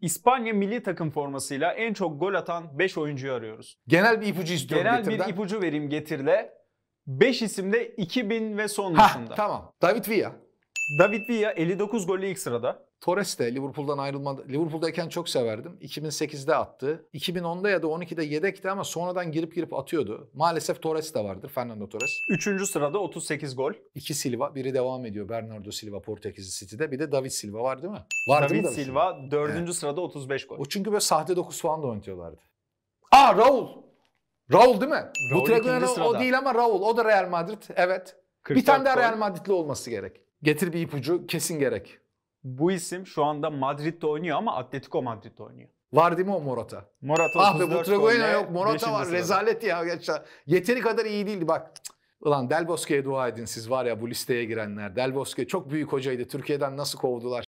İspanya milli takım formasıyla en çok gol atan 5 oyuncuyu arıyoruz. Genel bir ipucu istiyorum Genel Getir'den. bir ipucu vereyim Getir'le. 5 isimde 2000 ve sonrasında. Hah, tamam. David Villa. David Villa 59 golle ilk sırada. Torres de Liverpool'dan ayrılma Liverpool'dayken çok severdim. 2008'de attı. 2010'da ya da 12'de yedekti ama sonradan girip girip atıyordu. Maalesef Torres de vardır. Fernando Torres. Üçüncü sırada 38 gol. İki Silva. Biri devam ediyor. Bernardo Silva Portekizli City'de. Bir de David Silva var değil mi? Var David, David Silva mi? dördüncü evet. sırada 35 gol. O çünkü böyle sahte 9 falan da oynatıyorlardı. Aa Raul. Raul değil mi? Raul Bu Raul o değil ama Raul. O da Real Madrid. Evet. Bir tane daha Real Madridli olması gerek. Getir bir ipucu kesin gerek. Bu isim şu anda Madrid'de oynuyor ama Atletico Madrid'de oynuyor. Var değil mi o Morata? Morata ah be bu Tregoyna yok Morata var sırada. rezalet ya. Gerçekten. Yeteri kadar iyi değildi bak. Ulan Del Bosque'ye dua edin siz var ya bu listeye girenler. Del Bosque çok büyük hocaydı. Türkiye'den nasıl kovdular?